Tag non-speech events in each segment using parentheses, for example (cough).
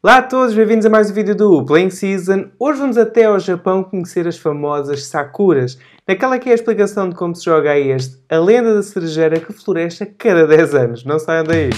Olá a todos, bem-vindos a mais um vídeo do Playing Season. Hoje vamos até ao Japão conhecer as famosas Sakuras, naquela que é a explicação de como se joga a este, a lenda da cerejeira que floresce a cada 10 anos. Não saiam daí!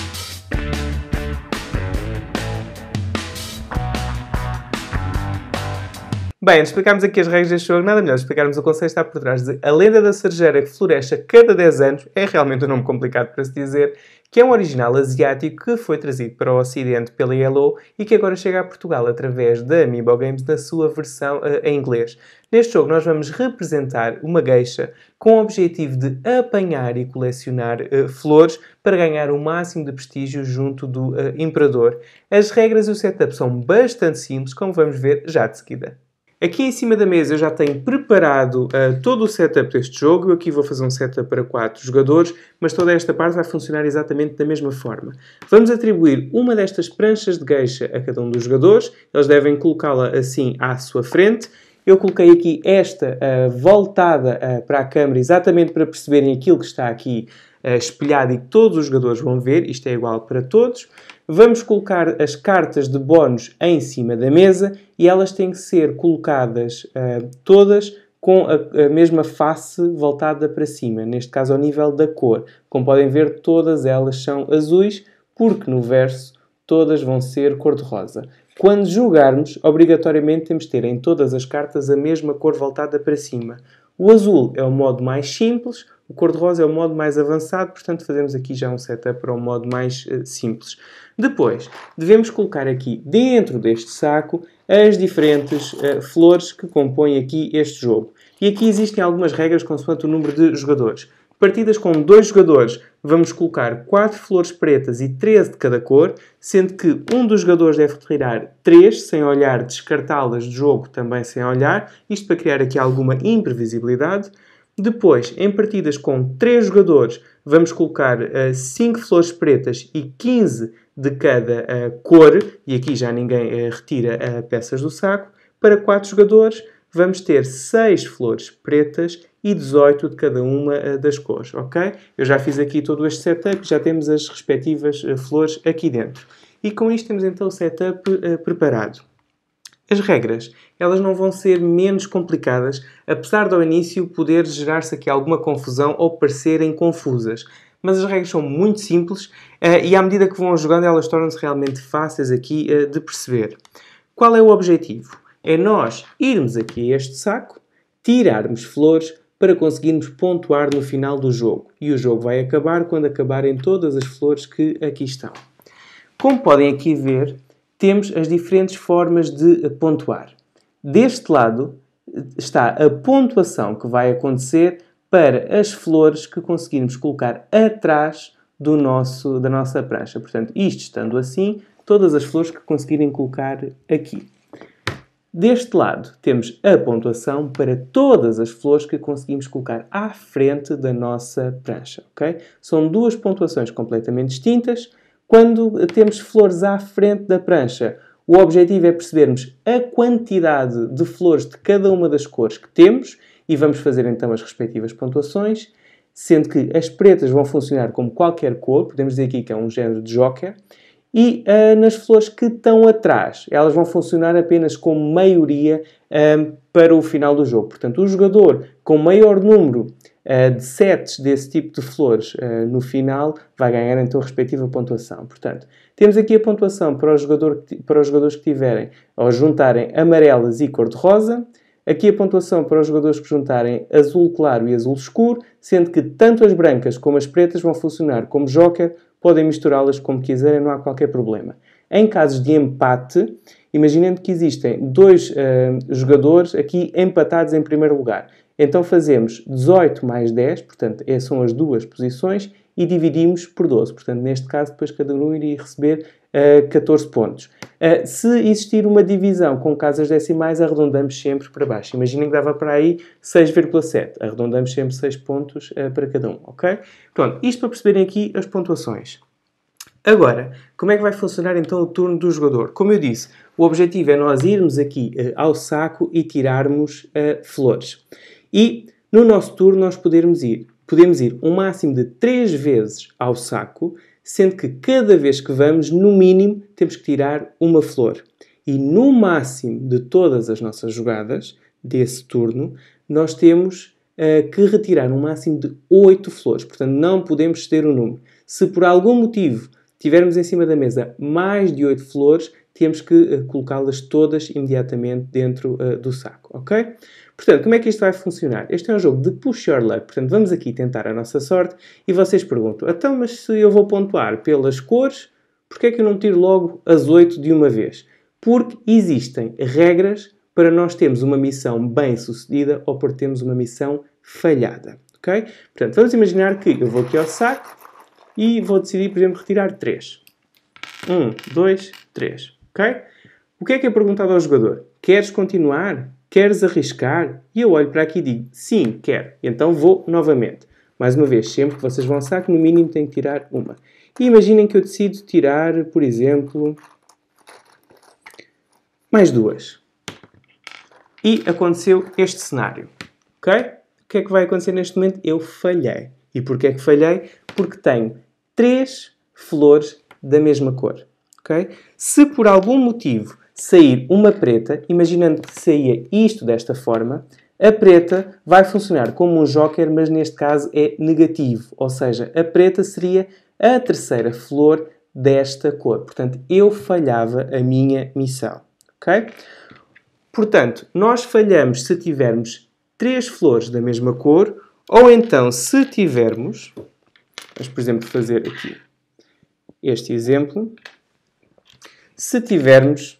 Bem, antes de explicarmos aqui as regras deste jogo, nada melhor explicarmos o conceito que está por trás de A Lenda da Cerejeira que Floresce a cada 10 anos, é realmente um nome complicado para se dizer, que é um original asiático que foi trazido para o Ocidente pela Hello e que agora chega a Portugal através da Amiibo Games na sua versão uh, em inglês. Neste jogo nós vamos representar uma geisha com o objetivo de apanhar e colecionar uh, flores para ganhar o máximo de prestígio junto do uh, imperador. As regras e o setup são bastante simples, como vamos ver já de seguida. Aqui em cima da mesa eu já tenho preparado uh, todo o setup deste jogo. Eu aqui vou fazer um setup para 4 jogadores, mas toda esta parte vai funcionar exatamente da mesma forma. Vamos atribuir uma destas pranchas de gueixa a cada um dos jogadores. Eles devem colocá-la assim à sua frente. Eu coloquei aqui esta uh, voltada uh, para a câmera exatamente para perceberem aquilo que está aqui eh, espelhado e todos os jogadores vão ver, isto é igual para todos. Vamos colocar as cartas de bónus em cima da mesa e elas têm que ser colocadas uh, todas com a, a, mesma face voltada para cima, neste caso ao nível da cor. Como podem ver, todas elas são azuis, porque no verso todas vão ser cor-de-rosa. Quando jogarmos, obrigatoriamente temos de ter em todas as cartas a mesma cor voltada para cima. O azul é o modo mais simples, o cor-de-rosa é o modo mais avançado, portanto fazemos aqui já um setup para o modo mais uh, simples. Depois, devemos colocar aqui dentro deste saco as diferentes uh, flores que compõem aqui este jogo. E aqui existem algumas regras consoante o número de jogadores. Partidas com dois jogadores vamos colocar 4 flores pretas e 13 de cada cor, sendo que um dos jogadores deve retirar 3 sem olhar, descartá-las do jogo também sem olhar, isto para criar aqui alguma imprevisibilidade. Depois, em partidas com 3 jogadores, vamos colocar uh, eh, 5 flores pretas e 15 de cada uh, cor, e aqui já ninguém uh, retira uh, peças do saco. Para 4 jogadores, vamos ter 6 flores pretas e 18 de cada uma eh, das cores, ok? Eu já fiz aqui todo este setup, já temos as respectivas eh, flores aqui dentro. E com isto temos então o setup eh, preparado. As regras, elas não vão ser menos complicadas, apesar do início poder gerar-se aqui alguma confusão ou parecerem confusas mas as regras são muito simples e à medida que vão jogando elas tornam-se realmente fáceis aqui de perceber. Qual é o objetivo? é nós irmos aqui a este saco, tirarmos flores para conseguirmos pontuar no final do jogo. E o jogo vai acabar quando acabarem todas as flores que aqui estão. Como podem aqui ver, temos as diferentes formas de pontuar. Deste lado está a pontuação que vai acontecer para as flores que conseguirmos colocar atrás do nosso, da nossa prancha. Portanto, isto estando assim, todas as flores que conseguirem colocar aqui. Deste lado, temos a pontuação para todas as flores que conseguimos colocar à frente da nossa prancha, ok? São duas pontuações completamente distintas. Quando temos flores à frente da prancha, o objetivo é percebermos a quantidade de flores de cada uma das cores que temos e vamos fazer então as respectivas pontuações, sendo que as pretas vão funcionar como qualquer cor, podemos dizer aqui que é um género de joker, e uh, nas flores que estão atrás, elas vão funcionar apenas como maioria ah, para o final do jogo. Portanto, o jogador com maior número uh, de sets desse tipo de flores uh, no final vai ganhar então a respectiva pontuação. Portanto, temos aqui a pontuação para, o jogador, para os jogadores que tiverem ou juntarem amarelas e cor-de-rosa Aqui a pontuação para os jogadores que juntarem azul claro e azul escuro, sendo que tanto as brancas como as pretas vão funcionar como joker, podem misturá-las como quiserem, não há qualquer problema. Em casos de empate, imaginando que existem dois uh, jogadores aqui empatados em primeiro lugar, então fazemos 18 mais 10, portanto, são as duas posições, e dividimos por 12. Portanto, neste caso, depois cada um iria receber uh, eh, 14 pontos. Uh, se existir uma divisão com casas decimais, arredondamos sempre para baixo. Imaginem que dava para aí 6,7. Arredondamos sempre 6 pontos uh, para cada um, ok? Pronto, isto para perceberem aqui as pontuações. Agora, como é que vai funcionar então o turno do jogador? Como eu disse, o objetivo é nós irmos aqui uh, ao saco e tirarmos uh, flores. E no nosso turno nós podermos ir podemos ir um máximo de 3 vezes ao saco, sendo que cada vez que vamos, no mínimo, temos que tirar uma flor. E no máximo de todas as nossas jogadas desse turno, nós temos uh, que retirar um máximo de 8 flores. Portanto, não podemos ceder o um número. Se por algum motivo tivermos em cima da mesa mais de 8 flores, temos que uh, colocá-las todas imediatamente dentro uh, do saco, ok? Portanto, como é que isto vai funcionar? Este é um jogo de push your luck, portanto vamos aqui tentar a nossa sorte e vocês perguntam, então mas se eu vou pontuar pelas cores, porquê é que eu não tiro logo as 8 de uma vez? Porque existem regras para nós termos uma missão bem sucedida ou para termos uma missão falhada, ok? Portanto, vamos imaginar que eu vou aqui ao saco e vou decidir, por exemplo, retirar 3. 1, 2, 3, ok? O que é que é perguntado ao jogador? Queres continuar? Queres arriscar? E eu olho para aqui e digo: Sim, quero. Então vou novamente. Mais uma vez, sempre que vocês vão ao saco, no mínimo tem que tirar uma. E imaginem que eu decido tirar, por exemplo, mais duas. E aconteceu este cenário. Ok? O que é que vai acontecer neste momento? Eu falhei. E porquê é que falhei? Porque tenho três flores da mesma cor. ok? Se por algum motivo sair uma preta, imaginando que saía isto desta forma, a preta vai funcionar como um joker, mas neste caso é negativo, ou seja, a preta seria a terceira flor desta cor. Portanto, eu falhava a minha missão, ok? Portanto, nós falhamos se tivermos três flores da mesma cor, ou então se tivermos, vamos por exemplo fazer aqui este exemplo, se tivermos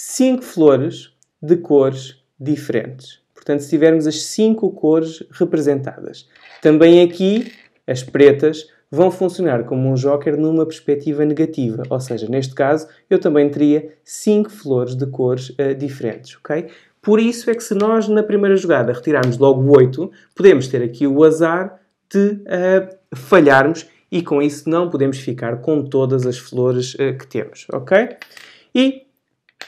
cinco flores de cores diferentes. Portanto, se tivermos as cinco cores representadas. Também aqui, as pretas vão funcionar como um joker numa perspectiva negativa, ou seja, neste caso, eu também teria cinco flores de cores uh, diferentes, ok? Por isso é que se nós na primeira jogada retirarmos logo 8, podemos ter aqui o azar de uh, falharmos e com isso não podemos ficar com todas as flores uh, que temos, ok? E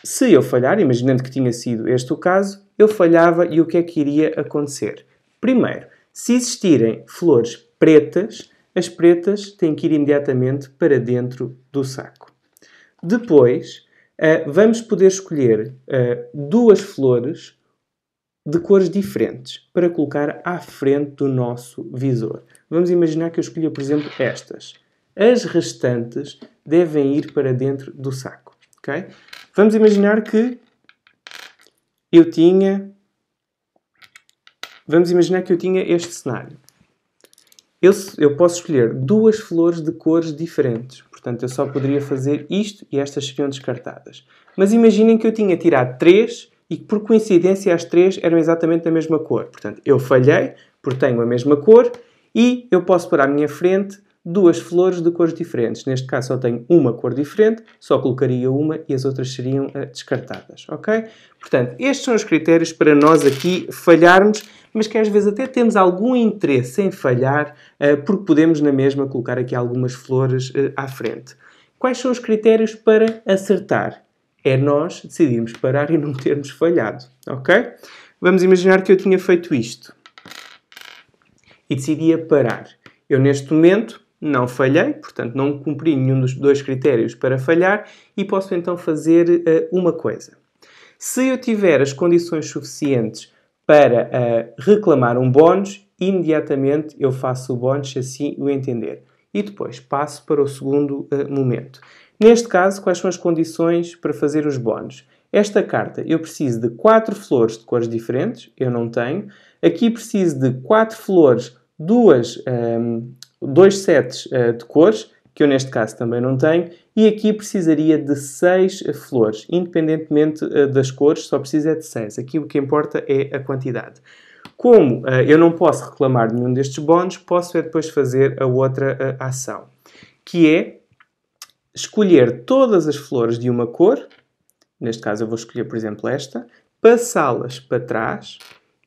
se eu falhar, imaginando que tinha sido este o caso, eu falhava e o que é que iria acontecer? Primeiro, se existirem flores pretas, as pretas têm que ir imediatamente para dentro do saco. Depois, eh, vamos poder escolher eh, duas flores de cores diferentes para colocar à frente do nosso visor. Vamos imaginar que eu escolha, por exemplo, estas. As restantes devem ir para dentro do saco ok? Vamos imaginar que eu tinha... Vamos imaginar que eu tinha este cenário. Eu, eu posso escolher duas flores de cores diferentes. Portanto, eu só poderia fazer isto e estas seriam descartadas. Mas imaginem que eu tinha tirado três e que, por coincidência, as três eram exatamente da mesma cor. Portanto, eu falhei, porque tenho a mesma cor, e eu posso pôr à minha frente duas flores de cores diferentes. Neste caso só tenho uma cor diferente, só colocaria uma e as outras seriam eh, descartadas, ok? Portanto, estes são os critérios para nós aqui falharmos, mas que às vezes até temos algum interesse em falhar, eh, porque podemos na mesma colocar aqui algumas flores eh, à frente. Quais são os critérios para acertar? É nós decidirmos parar e não termos falhado, ok? Vamos imaginar que eu tinha feito isto e decidia parar. Eu, neste momento, não falhei, portanto não cumpri nenhum dos dois critérios para falhar e posso então fazer uh, uma coisa. Se eu tiver as condições suficientes para uh, reclamar um bónus, imediatamente eu faço o bónus assim o entender. E depois passo para o segundo uh, momento. Neste caso, quais são as condições para fazer os bónus? Esta carta eu preciso de quatro flores de cores diferentes, eu não tenho. Aqui preciso de quatro flores, duas um, dois sets uh, de cores, que eu neste caso também não tenho, e aqui precisaria de seis eh, flores, independentemente uh, das cores, só precisa é de seis. Aqui o que importa é a quantidade. Como eu não posso reclamar de nenhum destes bónus, posso é depois fazer a outra ação, que é escolher todas as flores de uma cor, neste caso eu vou escolher, por exemplo, esta, passá-las para trás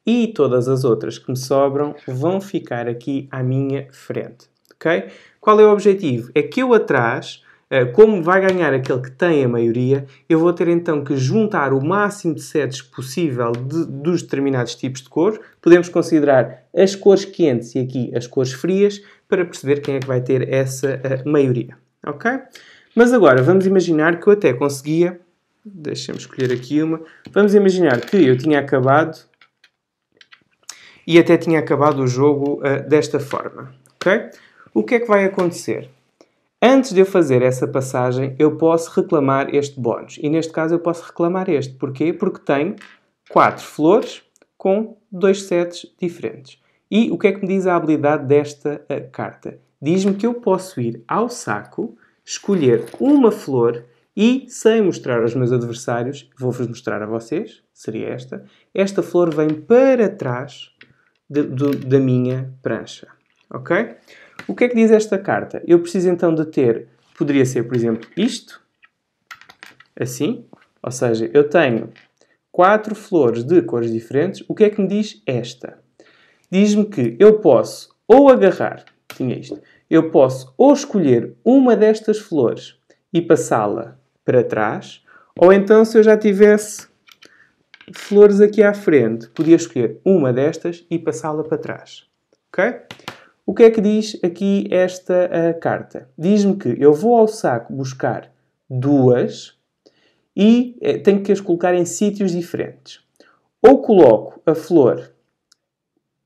e todas as outras que me sobram vão ficar aqui à minha frente. ok? Qual é o objetivo? É que eu atrás, eh, como vai ganhar aquele que tem a maioria, eu vou ter então que juntar o máximo de sets possível de, dos determinados tipos de cores. Podemos considerar as cores quentes e aqui as cores frias para perceber quem é que vai ter essa eh, maioria. Ok? Mas agora, vamos imaginar que eu até conseguia... Deixa-me escolher aqui uma. Vamos imaginar que eu tinha acabado e até tinha acabado o jogo uh, desta forma. Okay? O que é que vai acontecer? Antes de eu fazer essa passagem, eu posso reclamar este bónus. E neste caso eu posso reclamar este. Porquê? Porque tenho quatro flores com dois sets diferentes. E o que é que me diz a habilidade desta uh, carta? Diz-me que eu posso ir ao saco, escolher uma flor e, sem mostrar aos meus adversários, vou-vos mostrar a vocês, seria esta, esta flor vem para trás de, de, da minha prancha. Ok? O que é que diz esta carta? Eu preciso então de ter, poderia ser, por exemplo, isto, assim, ou seja, eu tenho quatro flores de cores diferentes. O que é que me diz esta? Diz-me que eu posso ou agarrar, tinha isto, eu posso ou escolher uma destas flores e passá-la para trás, ou então se eu já tivesse flores aqui à frente, podia escolher uma destas e passá-la para trás. Ok? O que é que diz aqui esta eh, carta? Diz-me que eu vou ao saco buscar duas e eh, tenho que as colocar em sítios diferentes. Ou coloco a flor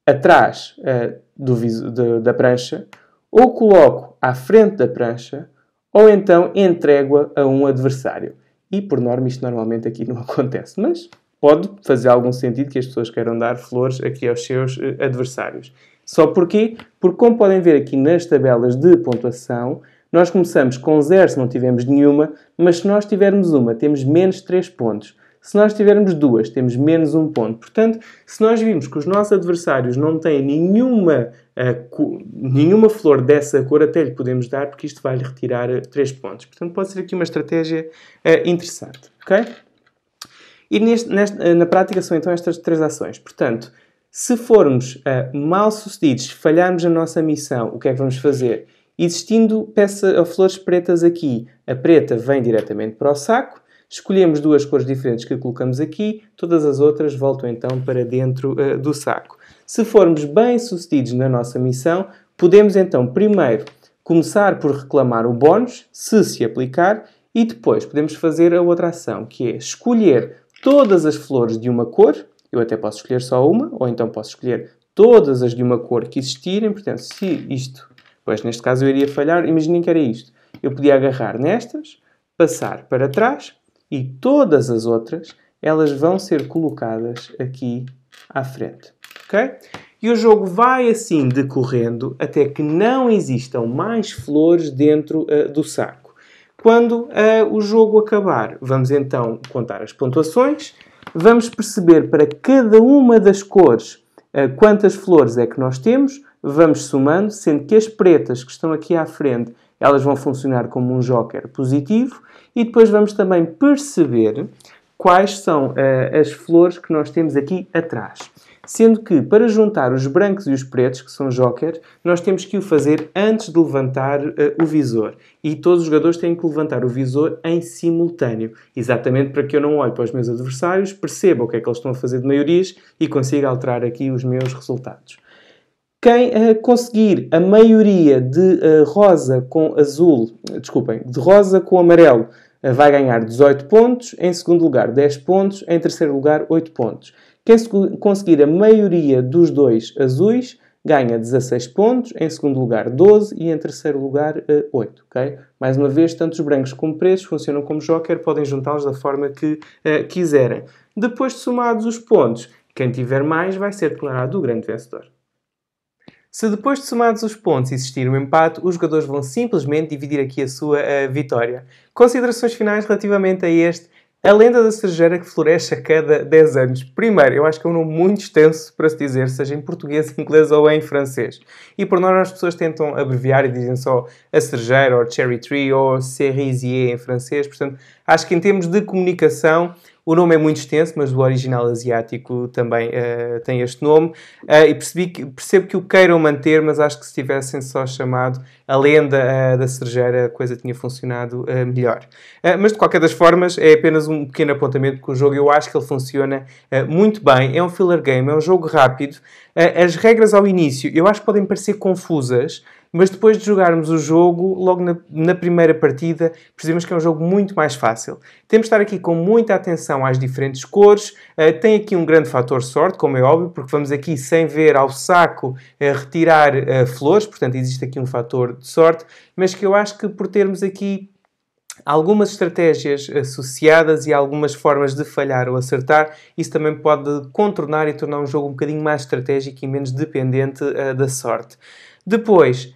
atrás uh, do, de, da prancha, ou coloco à frente da prancha, ou então entrego-a a um adversário. E por norma isto normalmente aqui não (laughs) acontece, mas pode fazer algum sentido que as pessoas queiram dar flores aqui aos seus eh, adversários. Só porquê? Porque, como podem ver aqui nas tabelas de pontuação, nós começamos com zero se não tivermos nenhuma, mas se nós tivermos uma, temos menos 3 pontos. Se nós tivermos duas, temos menos um ponto. Portanto, se nós vimos que os nossos adversários não têm nenhuma, uh, nenhuma flor dessa cor, até lhe podemos dar, porque isto vai-lhe retirar eh, três pontos. Portanto, pode ser aqui uma estratégia uh, interessante. ok? E neste, neste, eh, na prática são então estas três ações. Portanto, se formos uh, mal sucedidos, falharmos a nossa missão, o que é que vamos fazer? Existindo peça, eh, flores pretas aqui, a preta vem diretamente para o saco, escolhemos duas cores diferentes que colocamos aqui, todas as outras voltam então para dentro uh, do saco. Se formos bem sucedidos na nossa missão, podemos então primeiro começar por reclamar o bónus, se se aplicar, e depois podemos fazer a outra ação, que é escolher todas as flores de uma cor, eu até posso escolher só uma, ou então posso escolher todas as de uma cor que existirem. Portanto, se isto, pois neste caso eu iria falhar, imaginem que era isto. Eu podia agarrar nestas, passar para trás e todas as outras elas vão ser colocadas aqui à frente. Ok? E o jogo vai assim decorrendo até que não existam mais flores dentro uh, do saco. Quando uh, o jogo acabar, vamos então contar as pontuações, vamos perceber para cada uma das cores uh, quantas flores é que nós temos, vamos somando, sendo que as pretas que estão aqui à frente elas vão funcionar como um joker positivo e depois vamos também perceber quais são uh, as flores que nós temos aqui atrás. Sendo que, para juntar os brancos e os pretos, que são jokers, nós temos que o fazer antes de levantar uh, o visor. E todos os jogadores têm que levantar o visor em simultâneo. Exatamente para que eu não olhe para os meus adversários, perceba o que é que eles estão a fazer de maiorias e consiga alterar aqui os meus resultados. Quem uh, conseguir a maioria de uh, rosa com azul, desculpem, de rosa com amarelo, vai ganhar 18 pontos, em segundo lugar 10 pontos, em terceiro lugar 8 pontos. Quem conseguir a maioria dos dois azuis ganha 16 pontos, em segundo lugar 12 e em terceiro lugar 8. Eh, okay? Mais uma vez, tanto os brancos como pretos funcionam como joker, podem juntá-los da forma que uh, quiserem. Depois de somados os pontos, quem tiver mais vai ser declarado o grande vencedor. Se depois de somados os pontos existir um empate, os jogadores vão simplesmente dividir aqui a sua uh, vitória. Considerações finais relativamente a este a lenda da cerejeira que floresce a cada 10 anos. Primeiro, eu acho que é um nome muito extenso para se dizer, seja em português, (laughs) inglês ou em francês. E por norma as pessoas tentam abreviar e dizem só a cerejeira, ou cherry tree, ou cerisier em francês. Portanto, acho que em termos de comunicação, o nome é muito extenso, mas o original asiático também uh, tem este nome. Uh, e percebi que, percebo que o queiram manter, mas acho que se tivessem só chamado a lenda eh, da cerejeira, a coisa tinha funcionado melhor. mas de qualquer das formas, é apenas um pequeno apontamento que o jogo eu acho que ele funciona muito bem. É um filler game, é um jogo rápido. as regras ao início eu acho que podem parecer confusas. Mas depois de jogarmos o jogo, logo na, na, primeira partida, percebemos que é um jogo muito mais fácil. Temos de estar aqui com muita atenção às diferentes cores. Uh, tem aqui um grande fator sorte, como é óbvio, porque vamos aqui sem ver ao saco uh, retirar uh, flores, portanto existe aqui um fator de sorte, mas que eu acho que por termos aqui algumas estratégias associadas e algumas formas de falhar ou acertar, isso também pode contornar e tornar um jogo um bocadinho mais estratégico e menos dependente uh, da sorte. Depois,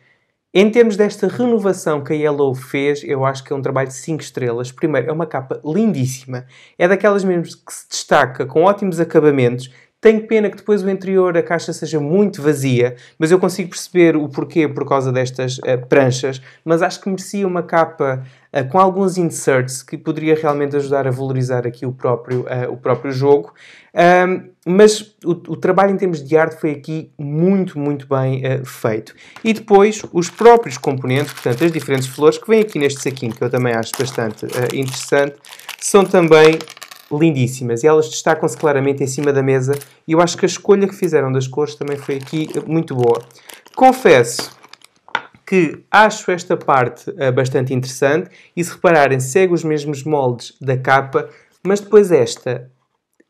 em termos desta renovação que a Yellow fez, eu acho que é um trabalho de 5 estrelas. Primeiro, é uma capa lindíssima. É daquelas mesmo que se destaca com ótimos acabamentos. Tenho pena que depois o interior da caixa seja muito vazia, mas eu consigo perceber o porquê por causa destas uh, pranchas. Mas acho que merecia uma capa eh, com alguns inserts que poderia realmente ajudar a valorizar aqui o próprio, eh, o próprio jogo. mas o, o, trabalho em termos de arte foi aqui muito, muito bem eh, feito. E depois os próprios componentes, portanto, as diferentes flores que vêm aqui neste saquinho, que eu também acho bastante interessante, são também lindíssimas e elas destacam-se claramente em cima da mesa e eu acho que a escolha que fizeram das cores também foi aqui muito boa. Confesso que acho esta parte eh, bastante interessante e se repararem, segue os mesmos moldes da capa, mas depois esta,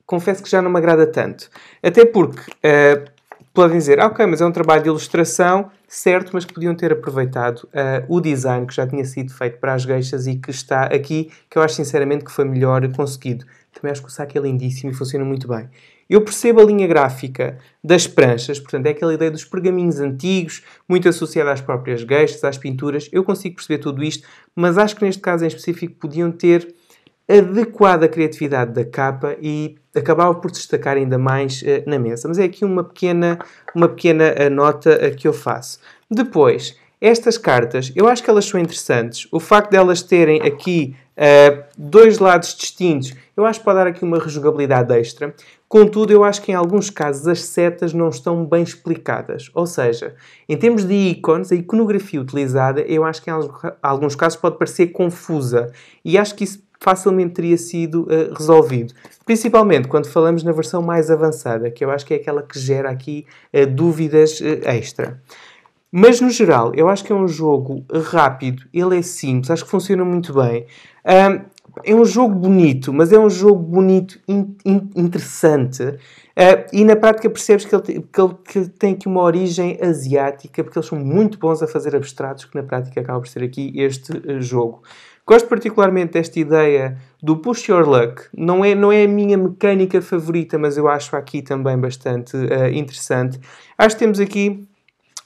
confesso que já não me agrada tanto. Até porque uh, podem dizer, ah, ok, mas é um trabalho de ilustração, certo, mas podiam ter aproveitado uh, o design que já tinha sido feito para as geixas e que está aqui, que eu acho sinceramente que foi melhor conseguido também acho que o saco é lindíssimo e funciona muito bem. Eu percebo a linha gráfica das pranchas, portanto, é aquela ideia dos pergaminhos antigos, muito associada às próprias gueixas, às pinturas. Eu consigo perceber tudo isto, mas acho que neste caso em específico podiam ter adequado a criatividade da capa e acabava por destacar ainda mais uh, na mesa. Mas é aqui uma pequena, uma pequena uh, nota uh, que eu faço. Depois, estas cartas, eu acho que elas são interessantes. O facto de elas terem aqui Uh, dois lados distintos. Eu acho que pode dar aqui uma rejogabilidade extra. Contudo, eu acho que em alguns casos as setas não estão bem explicadas. Ou seja, em termos de ícones, a iconografia utilizada, eu acho que em alguns casos pode parecer confusa. E acho que isso facilmente teria sido uh, resolvido. Principalmente quando falamos na versão mais avançada, que eu acho que é aquela que gera aqui uh, dúvidas extra. Mas no geral, eu acho que é um jogo rápido, ele é simples, acho que funciona muito bem. Um, é um jogo bonito, mas é um jogo bonito, in, in, interessante. Uh, e na prática percebes que ele, que ele, que, ele, tem aqui uma origem asiática, porque eles são muito bons a fazer abstratos, que na prática acaba por ser aqui este uh, jogo. Gosto particularmente desta ideia do push your luck. Não é, não é a minha mecânica favorita, mas eu acho aqui também bastante uh, interessante. Acho que temos aqui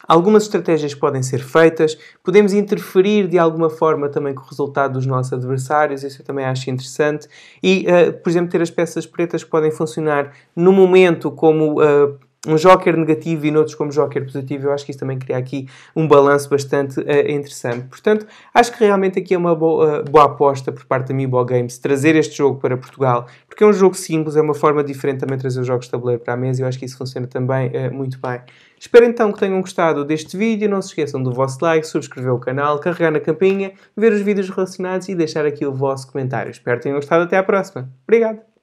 Algumas estratégias podem ser feitas, podemos interferir de alguma forma também com o resultado dos nossos adversários, isso eu também acho interessante. E, uh, por exemplo, ter as peças pretas podem funcionar no momento como. Uh, um joker negativo e noutros como joker positivo, eu acho que isso também cria aqui um balanço bastante uh, interessante. Portanto, acho que realmente aqui é uma boa, uh, boa aposta por parte da Mibo Games trazer este jogo para Portugal, porque é um jogo simples, é uma forma diferente também de trazer os jogos de tabuleiro para a mesa e eu acho que isso funciona também uh, muito bem. Espero então que tenham gostado deste vídeo. Não se esqueçam do vosso like, subscrever o canal, carregar na campainha, ver os vídeos relacionados e deixar aqui o vosso comentário. Espero que tenham gostado. Até à próxima. Obrigado!